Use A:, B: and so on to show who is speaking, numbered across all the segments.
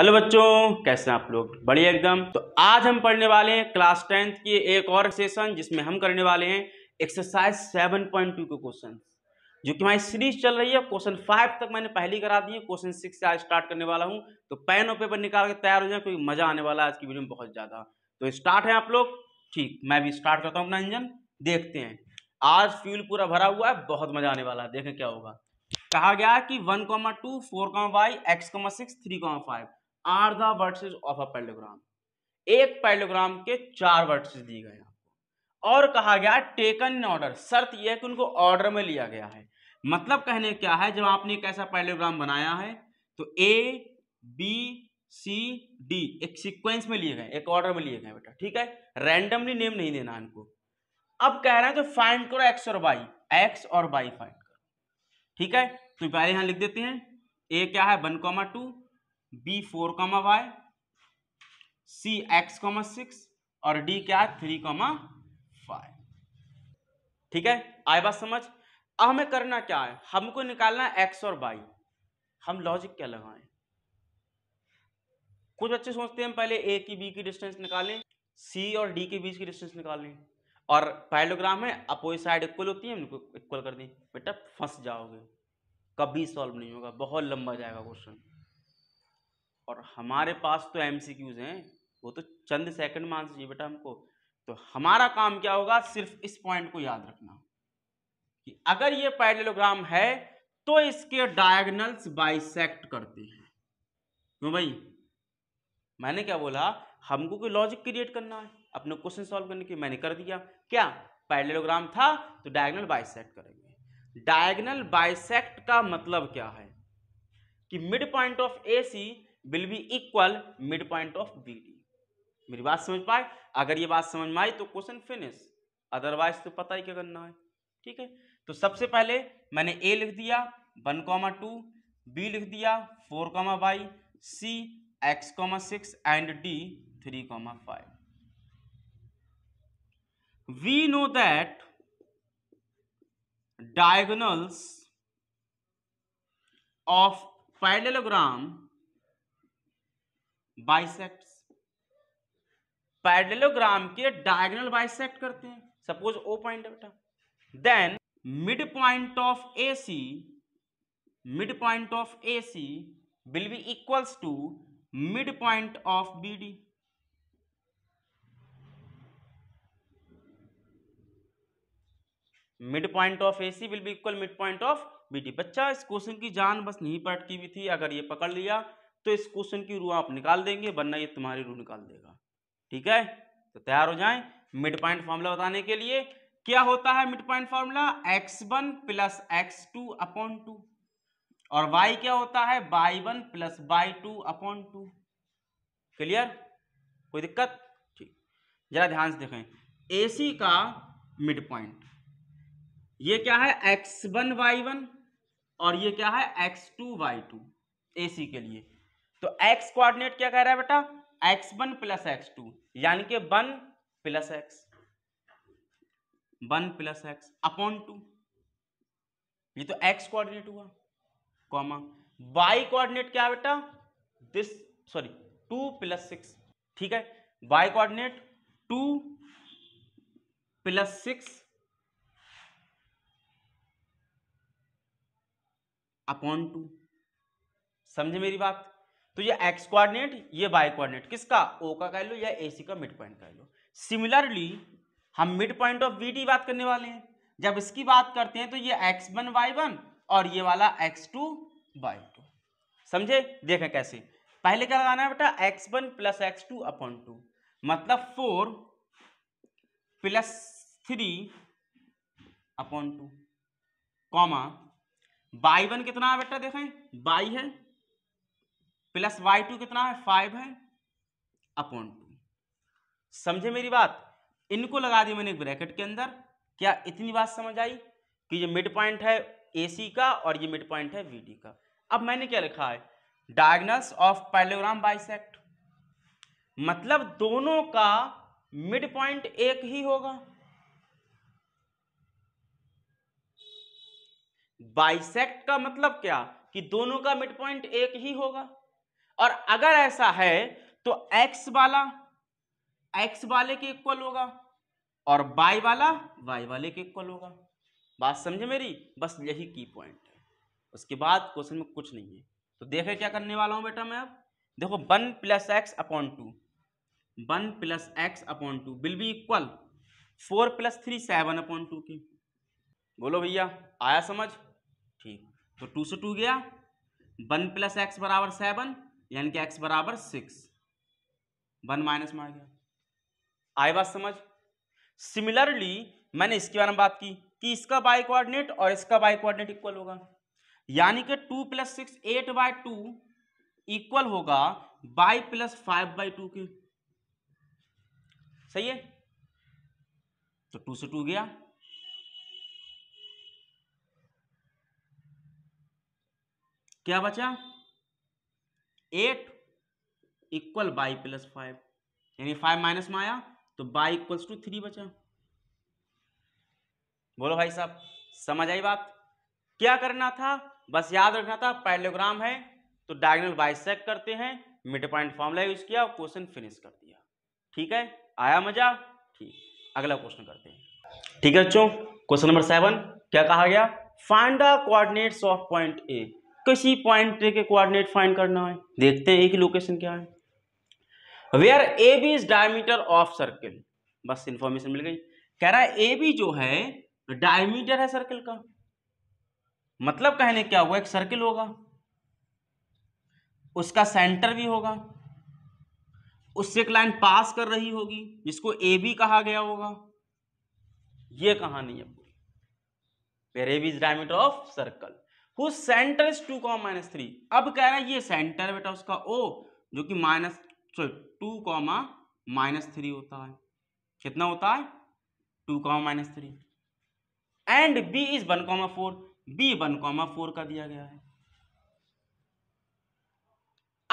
A: hello बच्चों कैसे हैं आप लोग बढ़िया एकदम तो आज हम पढ़ने वाले हैं क्लास टेंथ की एक और सेशन जिसमें हम करने वाले हैं एक्सरसाइज सेवन पॉइंट टू के क्वेश्चन जो कि हमारी सीरीज चल रही है क्वेश्चन फाइव तक मैंने पहली करा दी है क्वेश्चन सिक्स से आज स्टार्ट करने वाला हूँ तो पेन और पेपर निकाल के तैयार हो जाए क्योंकि मजा आने वाला है आज की वीडियो में बहुत ज़्यादा तो स्टार्ट है आप लोग ठीक मैं भी स्टार्ट करता हूँ अपना इंजन देखते हैं आज फ्यूल पूरा भरा हुआ है बहुत मजा आने वाला है देखें क्या होगा कहा गया कि one comma two four comma Y X comma six three comma five are the vertices of a parallelogram एक पैलोग्राम के चार वर्सेज दिए गए आपको और कहा गया टेकन इन ऑर्डर शर्त यह है कि उनको ऑर्डर में लिया गया है मतलब कहने क्या है जब आपने एक ऐसा पैलोग्राम बनाया है तो ए बी सी डी एक सीक्वेंस में लिए गए एक ऑर्डर में लिए गए बेटा ठीक है रैंडमली नेम नहीं देना इनको अब कह रहे हैं तो फाइंड करो एक्स और वाई एक्स और वाई फाइंड करो ठीक है तो पहले यहां लिख देते हैं ए क्या है one comma two B four comma Y C X comma six और डी क्या है थ्री कॉमा फाइव ठीक है आए बात समझ अब हमें करना क्या है हमको निकालना है एक्स और वाई हम लॉजिक क्या लगाएं कुछ बच्चे सोचते हैं पहले ए की बी की डिस्टेंस निकालें सी और डी के बीच की डिस्टेंस निकालें और पैलोग्राम है अपोजिट साइड इक्वल होती है इक्वल कर दें बेटा फंस जाओगे कभी सॉल्व नहीं होगा बहुत लंबा जाएगा क्वेश्चन और हमारे पास तो एम हैं वो तो चंद सेकंड मान आंसर बेटा हमको तो हमारा काम क्या होगा सिर्फ इस पॉइंट को याद रखना कि अगर ये पैरेलोग्राम है तो इसके डायगनल्स बाइसेक्ट करते हैं क्यों भाई मैंने क्या बोला हमको कोई लॉजिक क्रिएट करना है अपने क्वेश्चन सॉल्व करने के मैंने कर दिया क्या पैरेलोग्राम था तो डायगनल बाइसेक्ट करेंगे डायगनल बाइसेक्ट का मतलब क्या है कि mid point of A C will be equal mid point of B D मेरी बात समझ पाए अगर ये बात समझ में आई तो क्वेश्चन फिनिश अदरवाइज तो पता ही क्या करना है ठीक है तो सबसे पहले मैंने ए लिख दिया वन कॉमा टू बी लिख दिया four comma Y C X comma six and D three comma five we know that diagonals of parallelogram bisects parallelogram के डायगोनल बाइसेक्ट करते हैं सपोज ओ पॉइंट बेटा then mid point of A C mid point of A C will be equals to mid point of B D mid point of A C will be equal mid point of B D बच्चा इस question की जान बस नहीं पटकी हुई थी अगर ये पकड़ लिया तो इस क्वेश्चन की रू आप निकाल देंगे वरना ये तुम्हारी रू निकाल देगा ठीक है तो तैयार हो जाए मिड पॉइंट फॉर्मूला बताने के लिए क्या होता है mid point formula X one plus x two upon two और वाई क्या होता है Y one plus Y two upon two clear कोई दिक्कत ठीक जरा ध्यान से देखें एसी का मिड पॉइंट ये क्या है एक्स वन वाई वन और ये क्या है x two y two A के लिए तो एक्स कोऑर्डिनेट क्या कह रहा है बेटा x one plus x two यानी कि one plus x one plus x upon two ये तो एक्स कोऑर्डिनेट हुआ कॉमा वाई कोऑर्डिनेट क्या है बेटा this sorry two plus six ठीक है y coordinate two plus six upon two समझे मेरी बात तो ये एक्स कोऑर्डिनेट ये वाई कोऑर्डिनेट किसका ओ का कह लो या ए सी का मिड पॉइंट कह लो सिमिलरली हम mid point of B T बात करने वाले हैं जब इसकी बात करते हैं तो ये एक्स वन वाई वन और ये वाला एक्स टू वाई टू समझे देखें कैसे पहले क्या लगाना है बेटा x one plus x two upon two मतलब four plus three upon two comma y one कितना है बेटा देखें बाई है प्लस वाई टू कितना है फाइव है अपॉन टू समझे मेरी बात इनको लगा दी मैंने ब्रैकेट के अंदर क्या इतनी बात समझ आई कि ये मिड पॉइंट है ए सी का और ये मिड पॉइंट है वी डी का अब मैंने क्या लिखा है डायग्नस ऑफ पैलोग्राम बाइसेक्ट मतलब दोनों का मिड पॉइंट एक ही होगा बाइसेक्ट का मतलब क्या कि दोनों का मिड पॉइंट एक ही होगा और अगर ऐसा है तो x वाला x वाले के इक्वल होगा और y वाला y वाले के इक्वल होगा बात समझे मेरी बस यही की पॉइंट है उसके बाद क्वेश्चन में कुछ नहीं है तो देखे क्या करने वाला हूँ बेटा मैं अब देखो one plus x upon two one plus x upon two will be equal four plus three seven upon two की बोलो भैया आया समझ ठीक तो टू से टू गया वन प्लस एक्स बराबर सेवन यानी कि एक्स बराबर सिक्स वन माइनस में आ गया आई बात समझ सिमिलरली मैंने इसके बारे में बात की कि इसका बाई कोऑर्डिनेट और इसका बाई कोऑर्डिनेट इक्वल होगा यानी कि two plus six eight by two equal होगा y plus five by two के सही है तो टू से टू गया क्या बचा eight equal y plus five यानी फाइव माइनस में आया तो बाई इक्वल्स टू थ्री बचा बोलो भाई साहब समझ आई बात क्या करना था बस याद रखना था पैलोग्राम है तो डायगनल बाइसेक करते हैं मिड पॉइंट फॉर्मला यूज किया और क्वेश्चन फिनिश कर दिया ठीक है आया मजा ठीक अगला क्वेश्चन करते हैं ठीक है बच्चों क्वेश्चन नंबर सेवन क्या कहा गया find the coordinates of point A किसी पॉइंट के कोऑर्डिनेट फाइंड करना है देखते हैं एक ही लोकेशन क्या है where A B is diameter of circle बस इंफॉर्मेशन मिल गई कह रहा है ए बी जो है डायमीटर है सर्किल का मतलब कहने क्या हुआ एक सर्किल होगा उसका सेंटर भी होगा उससे एक लाइन पास कर रही होगी जिसको ए बी कहा गया होगा ये कहानी है पूरी where A B is diameter of circle whose centre is two comma minus three अब कह रहा है ये सेंटर बेटा उसका ओ जो कि minus sorry two comma minus three होता है कितना होता है two comma minus three and B is one comma four B one comma four का दिया गया है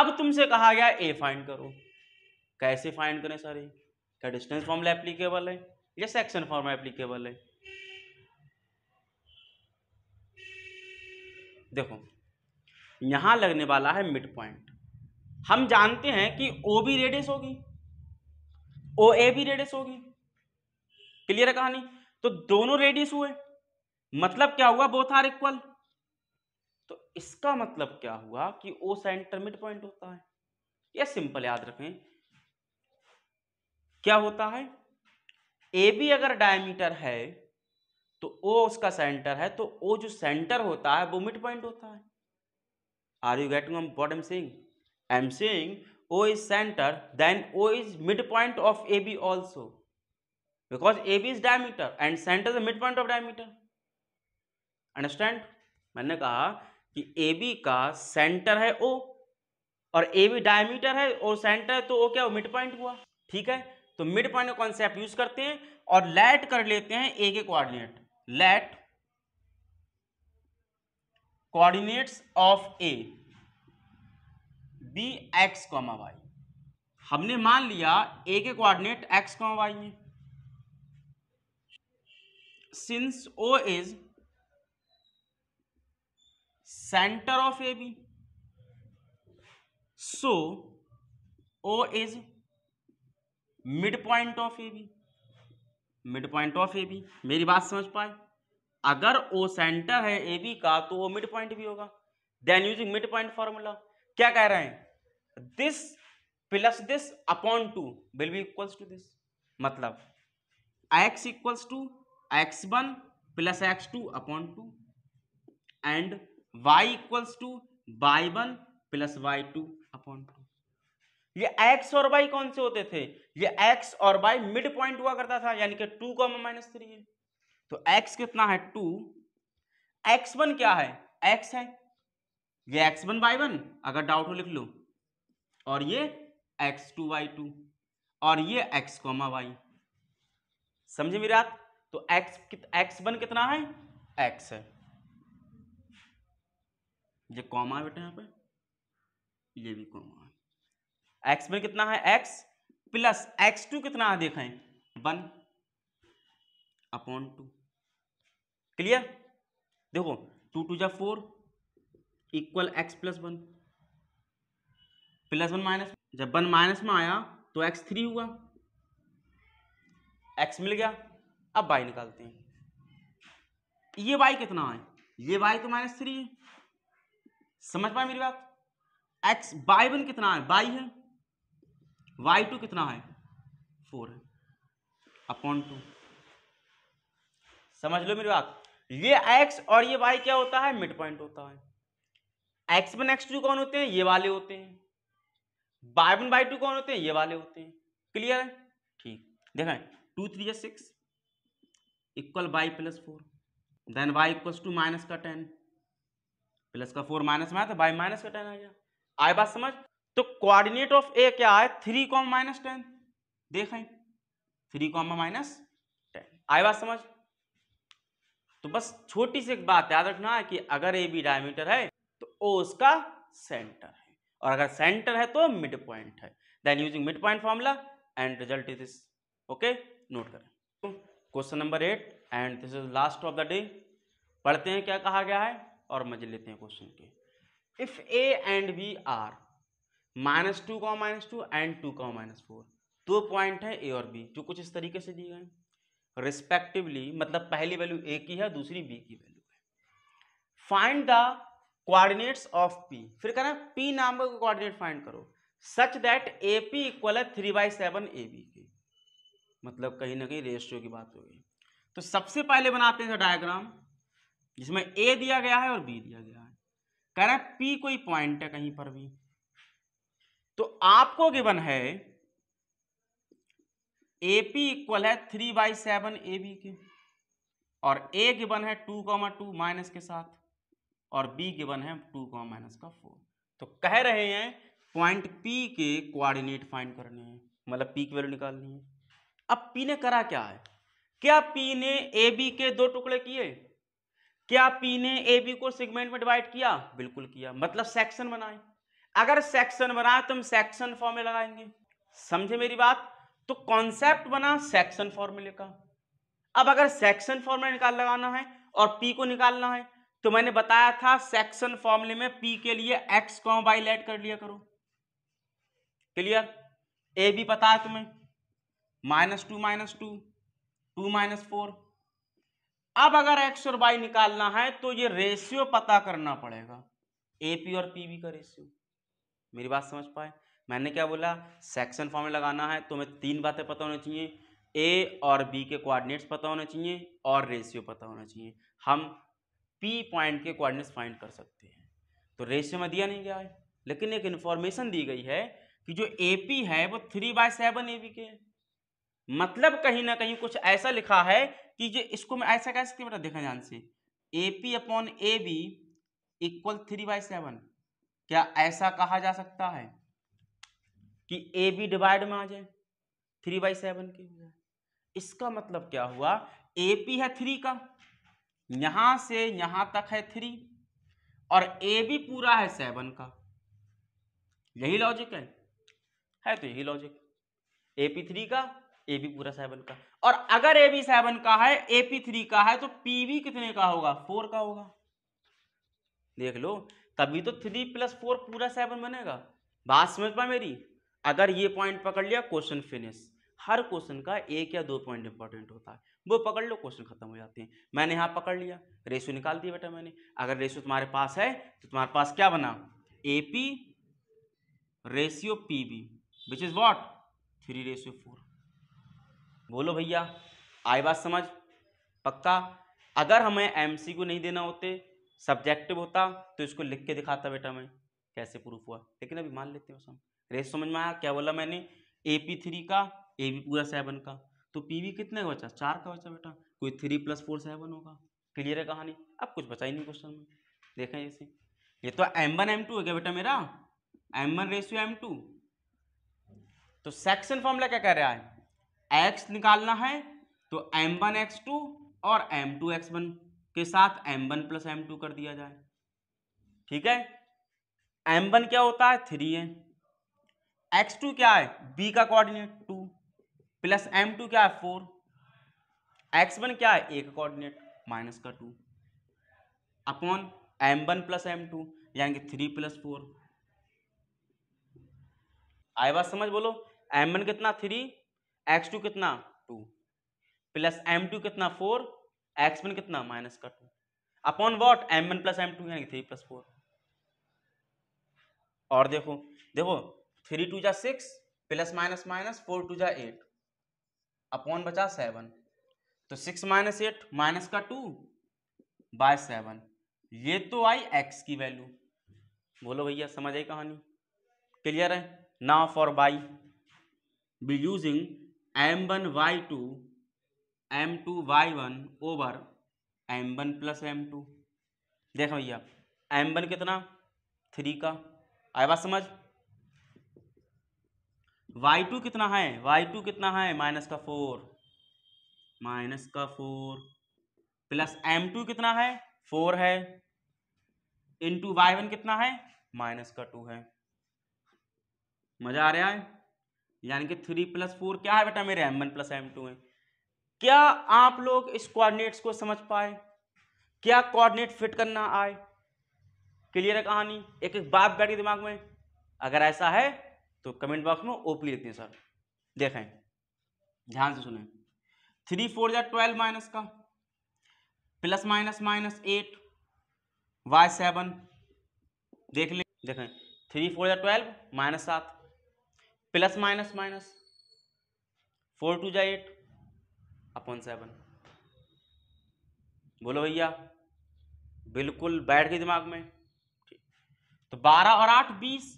A: अब तुमसे कहा गया ए फाइंड करो कैसे फाइंड करें सारे क्या डिस्टेंस फॉर्मूला एप्लीकेबल है या सेक्शन फॉर्मूला एप्लीकेबल है देखो यहाँ लगने वाला है मिड पॉइंट हम जानते हैं कि ओ बी रेडियस होगी ओ ए भी रेडियस होगी क्लियर है कहानी तो दोनों रेडियस हुए मतलब क्या हुआ बोथ आर इक्वल तो इसका मतलब क्या हुआ कि ओ सेंटर मिड पॉइंट होता है यह सिंपल याद रखें क्या होता है ए बी अगर डायमीटर है तो ओ उसका सेंटर है तो ओ जो सेंटर होता है वो मिड पॉइंट होता है are you getting what am saying I am saying O is centre then O is mid point of A B also because A B is diameter and centre is mid point of diameter understand मैंने कहा कि A B का centre है ओ और A B diameter है और centre है तो ओ क्या मिड पॉइंट हुआ ठीक है तो मिड पॉइंट का कॉन्सेप्ट यूज करते हैं और लैट कर लेते हैं ए के coordinate let coordinates of A B x comma y हमने मान लिया ए के कोऑर्डिनेट एक्स कॉमा वाई है since O is centre of A B so O is mid point of A B mid point of A B मेरी बात समझ पाए अगर ओ सेंटर है ए बी का तो वो मिड पॉइंट भी होगा then using mid point formula क्या कह रहे हैं this plus this upon two will be equals to this मतलब x equals to x one plus x two upon two and y equals to y one plus Y two upon two ये x और y कौन से होते थे ये x और y mid point हुआ करता था यानी कि टू कॉमा माइनस थ्री है तो एक्स कितना है टू एक्स वन क्या है एक्स है ये एक्स वन वन अगर डाउट हो लिख लो और ये एक्स टू टू और ये x कॉमा वाई समझे मेरी बात तो एक्स एक्स वन कितना है एक्स है ये कॉमा बेटे बेटा पे ये भी कॉमा है एक्स वन कितना है एक्स प्लस एक्स टू कितना है देखें वन अपॉन टू क्लियर देखो टू टू जा four equal x plus one plus one minus जब वन माइनस में आया तो एक्स थ्री हुआ एक्स मिल गया अब बाई निकालते हैं ये बाई कितना है ये बाई तो माइनस थ्री है समझ पाए मेरी बात एक्स बाई वन कितना है बाई है वाई टू कितना है फोर है अपॉन टू समझ लो मेरी बात ये एक्स और ये वाई क्या होता है मिड पॉइंट होता है एक्स वन एक्स टू कौन होते हैं ये वाले होते हैं वाई वन बाई टू कौन होते हैं ये वाले होते हैं क्लियर है ठीक देखें टू थ्री या six equal y plus four then y equal two minus का टेन प्लस का फोर माइनस में आया तो बाई माइनस का टेन आ गया आए बात समझ तो कोऑर्डिनेट ऑफ ए क्या है थ्री कॉम माइनस टेन देखें थ्री कॉम माइनस टेन आई बात समझ तो बस छोटी सी एक बात याद रखना है कि अगर ए बी डायमीटर है तो ओ उसका सेंटर है और अगर सेंटर है तो मिड पॉइंट है then using mid point formula and result is this okay note करें question number eight and this is last of the day पढ़ते हैं क्या कहा गया है और मजे लेते हैं क्वेश्चन के if A and B are minus two का माइनस टू एंड टू का माइनस फोर दो पॉइंट है ए और बी जो कुछ इस तरीके से दिए गए रिस्पेक्टिवली मतलब पहली वैल्यू ए की है दूसरी बी की वैल्यू है find the coordinates of P फिर कह हैं पी नाम का कोऑर्डिनेट फाइंड करो such that A P equal है three by seven A B की मतलब कहीं ना कहीं रेशियो की बात हो गई तो सबसे पहले बनाते हैं डायग्राम जिसमें ए दिया गया है और बी दिया गया है कह रहा है पी कोई पॉइंट है कहीं पर भी तो आपको गिवन है ए पी इक्वल है three by seven A B के और ए गिवन है टू कॉमा टू माइनस के साथ और बी गिवन है टू कॉमा माइनस का फोर तो कह रहे हैं पॉइंट पी के कोऑर्डिनेट फाइंड करने हैं मतलब पी की वैल्यू निकालनी है अब पी ने करा क्या है क्या पी ने ए बी के दो टुकड़े किए क्या पी ने ए बी को सेगमेंट में डिवाइड किया बिल्कुल किया मतलब सेक्शन बनाए अगर सेक्शन बना तो हम सेक्शन फॉर्मूले लगाएंगे समझे मेरी बात तो कॉन्सेप्ट बना सेक्शन फॉर्मूले का अब अगर सेक्शन फॉर्मूला निकाल लगाना है और पी को निकालना है तो मैंने बताया था सेक्शन फॉर्मूले में पी के लिए एक्स कॉम वाई लेट कर लिया करो क्लियर ए भी पता है तुम्हें minus two minus two two minus four अब अगर एक्स और वाई निकालना है तो ये रेशियो पता करना पड़ेगा ए पी और पी बी का रेशियो मेरी बात समझ पाए मैंने क्या बोला सेक्शन फॉर्म में लगाना है तो हमें तीन बातें पता होनी चाहिए ए और बी के कोऑर्डिनेट्स पता होना चाहिए और रेशियो पता होना चाहिए हम पी पॉइंट के कोऑर्डिनेट्स फाइंड कर सकते हैं तो रेशियो में दिया नहीं गया है लेकिन एक इन्फॉर्मेशन दी गई है कि जो ए पी है वो three by seven A B के मतलब कहीं ना कहीं कुछ ऐसा लिखा है कि जो इसको मैं ऐसा कह सकती बेटा देखा जान से A P upon A B equal three by seven क्या ऐसा कहा जा सकता है कि ए बी डिवाइड में आ जाए थ्री बाई सेवन की इसका मतलब क्या हुआ ए पी है थ्री का यहां से यहां तक है थ्री और ए बी पूरा है सेवन का यही लॉजिक है है तो यही लॉजिक ए पी थ्री का ए बी पूरा सेवन का और अगर ए बी सेवन का है ए पी थ्री का है तो पी बी कितने का होगा फोर का होगा देख लो तभी तो थ्री प्लस फोर पूरा सेवन बनेगा बात समझ पा मेरी अगर ये पॉइंट पकड़ लिया क्वेश्चन फिनिश हर क्वेश्चन का एक या दो पॉइंट इंपॉर्टेंट होता है वो पकड़ लो क्वेश्चन खत्म हो जाते हैं मैंने यहाँ पकड़ लिया रेशो निकाल दिया बेटा मैंने अगर रेशो तुम्हारे पास है तो तुम्हारे पास क्या बना A P ratio P B which is what three ratio four बोलो भैया आई बात समझ पक्का अगर हमें एम सी को नहीं देना होते सब्जेक्टिव होता तो इसको लिख के दिखाता बेटा मैं कैसे प्रूफ हुआ लेकिन अभी मान लेते हैं रेस समझ में आया क्या बोला मैंने ए पी थ्री का ए बी पूरा सेवन का तो पी वी कितने का बचा चार का बचा बेटा कोई थ्री प्लस फोर सेवन होगा क्लियर है कहानी अब कुछ बचा ही नहीं क्वेश्चन में देखें जैसे ये तो एम वन एम टू हो गया बेटा मेरा m one ratio m two तो सेक्शन फॉर्मूला क्या कह रहा है एक्स निकालना है तो एम वन एक्स टू और एम टू एक्स वन के साथ m one plus m two कर दिया जाए ठीक है एम वन क्या होता है थ्री है एक्स टू क्या है बी का coordinate two plus m two क्या है फोर एक्स वन क्या है ए का कोऑर्डिनेट माइनस का two upon m one plus m two यानी कि थ्री प्लस फोर आए बात समझ बोलो एम वन कितना थ्री एक्स टू कितना टू प्लस एम टू कितना फोर एक्स वन कितना माइनस का two upon what m one plus m two यानी थ्री प्लस फोर और देखो देखो थ्री टू जा six plus minus minus four two जा एट अपॉन बचा सेवन तो सिक्स माइनस एट माइनस का टू बाय सेवन ये तो आई एक्स की वैल्यू बोलो भैया समझ आई कहानी क्लियर है ना for y B using m one y two m two y one over m one plus m two देखो भैया एम वन कितना थ्री का आए बात समझ वाई टू कितना है वाई टू कितना है माइनस का फोर माइनस का फोर प्लस एम टू कितना है फोर है इंटू वाई वन कितना है माइनस का टू है मजा आ रहा है यानी कि थ्री प्लस फोर क्या है बेटा मेरे m one plus m two है क्या आप लोग इस कोऑर्डिनेट्स को समझ पाए क्या कोऑर्डिनेट फिट करना आए क्लियर है कहानी एक एक बात बैठ दिमाग में अगर ऐसा है तो कमेंट बॉक्स में ओपी लिखते हैं सर देखें ध्यान से सुने थ्री फोर या ट्वेल्व माइनस का plus minus minus eight by seven देख लें देखें थ्री फोर या ट्वेल्व माइनस सात plus minus minus four two या एट अपॉन सेवन बोलो भैया बिल्कुल बैठ गए दिमाग में तो बारह और आठ बीस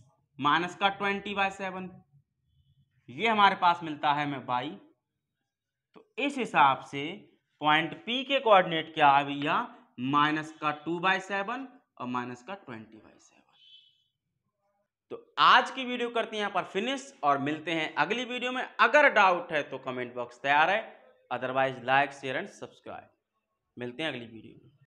A: माइनस का ट्वेंटी बाय सेवन ये हमारे पास मिलता है मैं बाई तो इस हिसाब से पॉइंट पी के कोऑर्डिनेट क्या है भैया माइनस का टू बाय सेवन और माइनस का ट्वेंटी बाय सेवन तो आज की वीडियो करते हैं यहां पर फिनिश और मिलते हैं अगली वीडियो में अगर डाउट है तो कमेंट बॉक्स तैयार है otherwise like share and subscribe मिलते हैं अगली वीडियो में